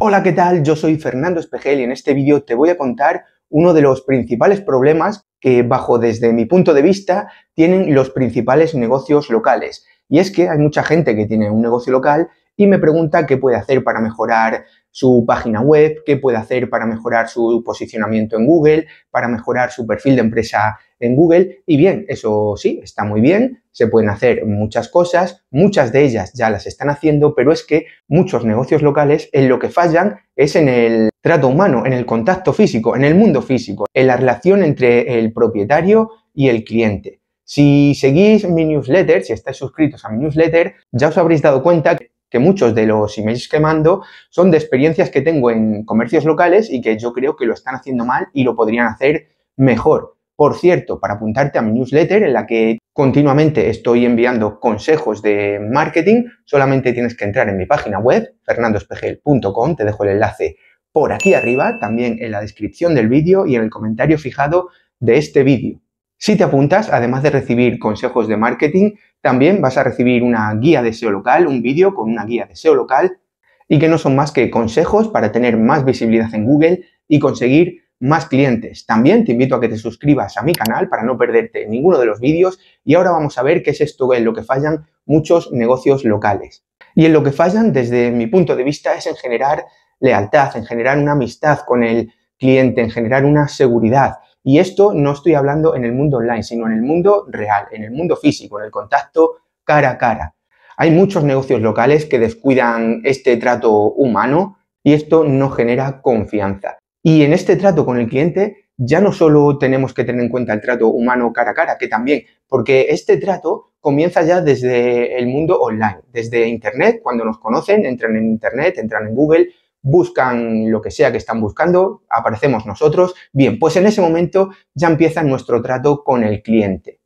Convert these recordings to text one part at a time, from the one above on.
Hola, ¿qué tal? Yo soy Fernando Espejel y en este vídeo te voy a contar uno de los principales problemas que, bajo desde mi punto de vista, tienen los principales negocios locales. Y es que hay mucha gente que tiene un negocio local y me pregunta qué puede hacer para mejorar su página web, qué puede hacer para mejorar su posicionamiento en Google, para mejorar su perfil de empresa en Google. Y bien, eso sí, está muy bien, se pueden hacer muchas cosas, muchas de ellas ya las están haciendo, pero es que muchos negocios locales en lo que fallan es en el trato humano, en el contacto físico, en el mundo físico, en la relación entre el propietario y el cliente. Si seguís mi newsletter, si estáis suscritos a mi newsletter, ya os habréis dado cuenta que muchos de los emails que mando son de experiencias que tengo en comercios locales y que yo creo que lo están haciendo mal y lo podrían hacer mejor. Por cierto, para apuntarte a mi newsletter en la que continuamente estoy enviando consejos de marketing, solamente tienes que entrar en mi página web, fernandospegel.com, te dejo el enlace por aquí arriba, también en la descripción del vídeo y en el comentario fijado de este vídeo. Si te apuntas, además de recibir consejos de marketing, también vas a recibir una guía de SEO local, un vídeo con una guía de SEO local y que no son más que consejos para tener más visibilidad en Google y conseguir más clientes. También te invito a que te suscribas a mi canal para no perderte ninguno de los vídeos y ahora vamos a ver qué es esto en lo que fallan muchos negocios locales. Y en lo que fallan, desde mi punto de vista, es en generar lealtad, en generar una amistad con el cliente, en generar una seguridad. Y esto no estoy hablando en el mundo online, sino en el mundo real, en el mundo físico, en el contacto cara a cara. Hay muchos negocios locales que descuidan este trato humano y esto no genera confianza. Y en este trato con el cliente ya no solo tenemos que tener en cuenta el trato humano cara a cara, que también, porque este trato comienza ya desde el mundo online, desde Internet, cuando nos conocen, entran en Internet, entran en Google, buscan lo que sea que están buscando, aparecemos nosotros. Bien, pues en ese momento ya empieza nuestro trato con el cliente.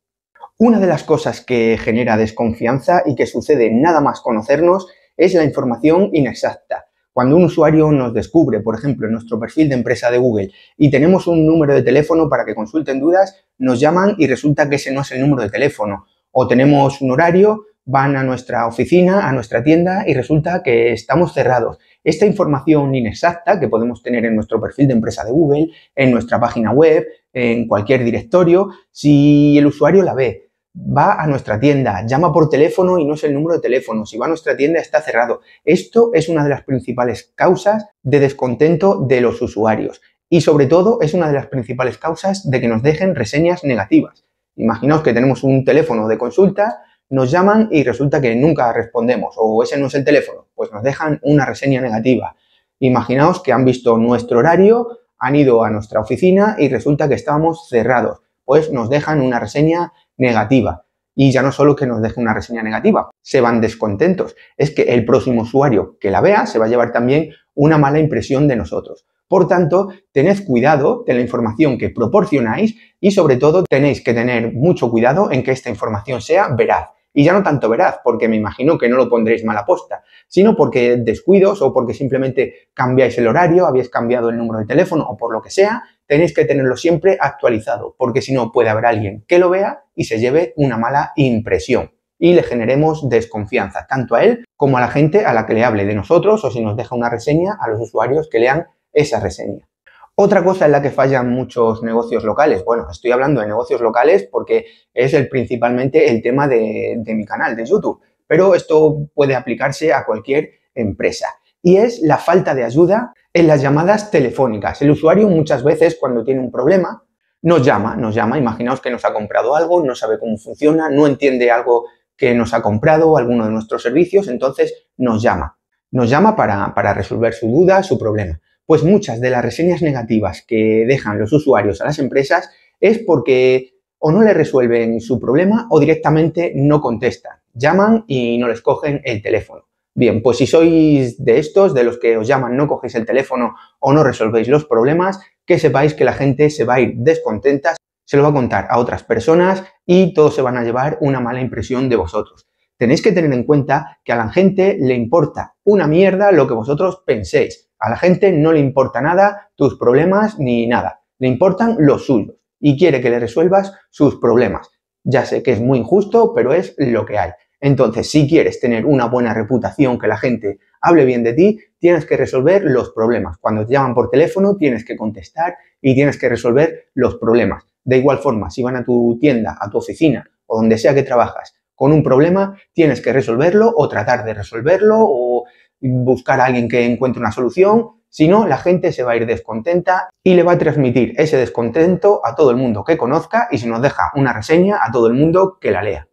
Una de las cosas que genera desconfianza y que sucede nada más conocernos es la información inexacta cuando un usuario nos descubre, por ejemplo, en nuestro perfil de empresa de Google y tenemos un número de teléfono para que consulten dudas, nos llaman y resulta que ese no es el número de teléfono. O tenemos un horario, van a nuestra oficina, a nuestra tienda y resulta que estamos cerrados. Esta información inexacta que podemos tener en nuestro perfil de empresa de Google, en nuestra página web, en cualquier directorio, si el usuario la ve, va a nuestra tienda, llama por teléfono y no es el número de teléfono, si va a nuestra tienda está cerrado. Esto es una de las principales causas de descontento de los usuarios y sobre todo es una de las principales causas de que nos dejen reseñas negativas. Imaginaos que tenemos un teléfono de consulta, nos llaman y resulta que nunca respondemos o ese no es el teléfono, pues nos dejan una reseña negativa. Imaginaos que han visto nuestro horario, han ido a nuestra oficina y resulta que estábamos cerrados, pues nos dejan una reseña negativa. Y ya no solo que nos deje una reseña negativa, se van descontentos. Es que el próximo usuario que la vea se va a llevar también una mala impresión de nosotros. Por tanto, tened cuidado de la información que proporcionáis y sobre todo tenéis que tener mucho cuidado en que esta información sea veraz. Y ya no tanto veraz, porque me imagino que no lo pondréis mala posta, sino porque descuidos o porque simplemente cambiáis el horario, habéis cambiado el número de teléfono o por lo que sea, tenéis que tenerlo siempre actualizado, porque si no puede haber alguien que lo vea y se lleve una mala impresión y le generemos desconfianza, tanto a él como a la gente a la que le hable de nosotros o si nos deja una reseña a los usuarios que lean esa reseña. Otra cosa en la que fallan muchos negocios locales, bueno, estoy hablando de negocios locales porque es el, principalmente el tema de, de mi canal de YouTube, pero esto puede aplicarse a cualquier empresa y es la falta de ayuda en las llamadas telefónicas. El usuario muchas veces cuando tiene un problema nos llama, nos llama, imaginaos que nos ha comprado algo, no sabe cómo funciona, no entiende algo que nos ha comprado, alguno de nuestros servicios, entonces nos llama. Nos llama para, para resolver su duda, su problema. Pues muchas de las reseñas negativas que dejan los usuarios a las empresas es porque o no le resuelven su problema o directamente no contestan. Llaman y no les cogen el teléfono. Bien, pues si sois de estos, de los que os llaman, no cogéis el teléfono o no resolvéis los problemas, que sepáis que la gente se va a ir descontenta, se lo va a contar a otras personas y todos se van a llevar una mala impresión de vosotros. Tenéis que tener en cuenta que a la gente le importa una mierda lo que vosotros penséis. A la gente no le importa nada tus problemas ni nada. Le importan los suyos y quiere que le resuelvas sus problemas. Ya sé que es muy injusto, pero es lo que hay. Entonces, si quieres tener una buena reputación, que la gente hable bien de ti, tienes que resolver los problemas. Cuando te llaman por teléfono, tienes que contestar y tienes que resolver los problemas. De igual forma, si van a tu tienda, a tu oficina o donde sea que trabajas con un problema, tienes que resolverlo o tratar de resolverlo o buscar a alguien que encuentre una solución. Si no, la gente se va a ir descontenta y le va a transmitir ese descontento a todo el mundo que conozca y si nos deja una reseña, a todo el mundo que la lea.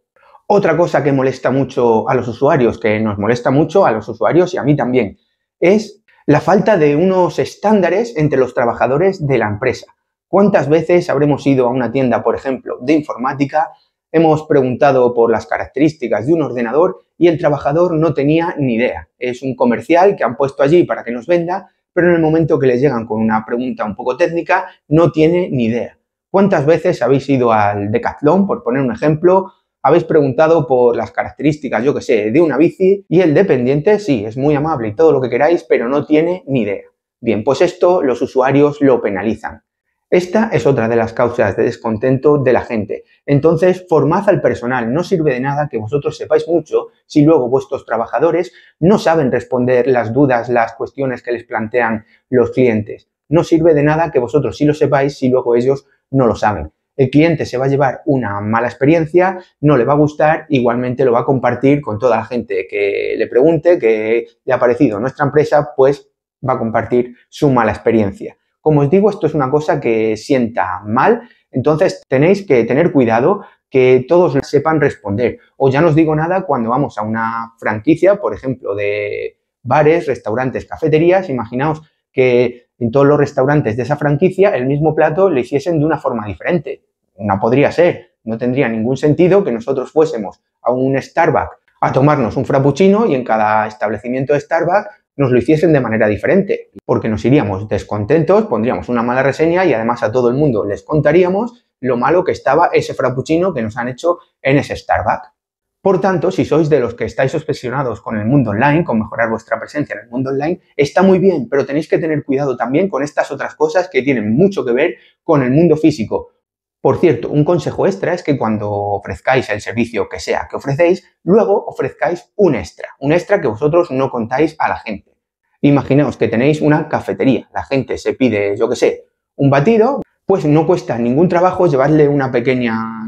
Otra cosa que molesta mucho a los usuarios, que nos molesta mucho a los usuarios y a mí también, es la falta de unos estándares entre los trabajadores de la empresa. ¿Cuántas veces habremos ido a una tienda, por ejemplo, de informática, hemos preguntado por las características de un ordenador y el trabajador no tenía ni idea? Es un comercial que han puesto allí para que nos venda, pero en el momento que les llegan con una pregunta un poco técnica, no tiene ni idea. ¿Cuántas veces habéis ido al Decathlon, por poner un ejemplo, habéis preguntado por las características, yo que sé, de una bici y el dependiente sí, es muy amable y todo lo que queráis, pero no tiene ni idea. Bien, pues esto los usuarios lo penalizan. Esta es otra de las causas de descontento de la gente. Entonces, formad al personal. No sirve de nada que vosotros sepáis mucho si luego vuestros trabajadores no saben responder las dudas, las cuestiones que les plantean los clientes. No sirve de nada que vosotros sí lo sepáis si luego ellos no lo saben el cliente se va a llevar una mala experiencia, no le va a gustar, igualmente lo va a compartir con toda la gente que le pregunte, que le ha parecido nuestra empresa, pues va a compartir su mala experiencia. Como os digo, esto es una cosa que sienta mal, entonces tenéis que tener cuidado que todos sepan responder. O ya no os digo nada cuando vamos a una franquicia, por ejemplo, de bares, restaurantes, cafeterías, imaginaos que en todos los restaurantes de esa franquicia el mismo plato le hiciesen de una forma diferente. No podría ser, no tendría ningún sentido que nosotros fuésemos a un Starbucks a tomarnos un frappuccino y en cada establecimiento de Starbucks nos lo hiciesen de manera diferente, porque nos iríamos descontentos, pondríamos una mala reseña y además a todo el mundo les contaríamos lo malo que estaba ese frappuccino que nos han hecho en ese Starbucks. Por tanto, si sois de los que estáis obsesionados con el mundo online, con mejorar vuestra presencia en el mundo online, está muy bien, pero tenéis que tener cuidado también con estas otras cosas que tienen mucho que ver con el mundo físico. Por cierto, un consejo extra es que cuando ofrezcáis el servicio que sea que ofrecéis, luego ofrezcáis un extra, un extra que vosotros no contáis a la gente. Imaginaos que tenéis una cafetería, la gente se pide, yo qué sé, un batido, pues no cuesta ningún trabajo llevarle una pequeña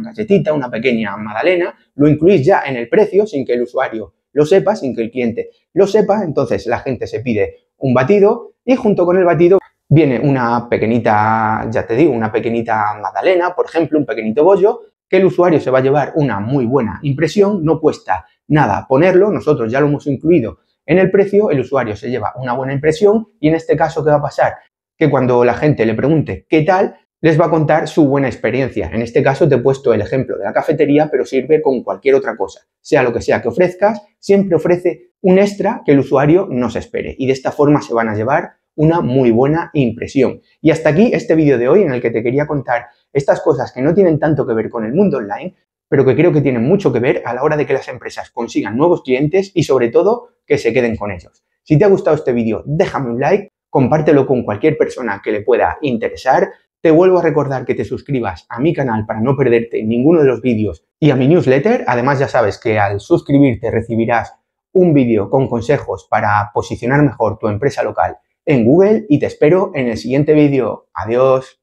una pequeña magdalena, lo incluís ya en el precio sin que el usuario lo sepa, sin que el cliente lo sepa, entonces la gente se pide un batido y junto con el batido viene una pequeñita, ya te digo, una pequeñita magdalena, por ejemplo, un pequeñito bollo, que el usuario se va a llevar una muy buena impresión, no cuesta nada ponerlo, nosotros ya lo hemos incluido en el precio, el usuario se lleva una buena impresión y en este caso, ¿qué va a pasar? Que cuando la gente le pregunte qué tal, les va a contar su buena experiencia. En este caso te he puesto el ejemplo de la cafetería, pero sirve con cualquier otra cosa. Sea lo que sea que ofrezcas, siempre ofrece un extra que el usuario no se espere. Y de esta forma se van a llevar una muy buena impresión. Y hasta aquí este vídeo de hoy en el que te quería contar estas cosas que no tienen tanto que ver con el mundo online, pero que creo que tienen mucho que ver a la hora de que las empresas consigan nuevos clientes y sobre todo que se queden con ellos. Si te ha gustado este vídeo, déjame un like, compártelo con cualquier persona que le pueda interesar te vuelvo a recordar que te suscribas a mi canal para no perderte ninguno de los vídeos y a mi newsletter. Además ya sabes que al suscribirte recibirás un vídeo con consejos para posicionar mejor tu empresa local en Google y te espero en el siguiente vídeo. Adiós.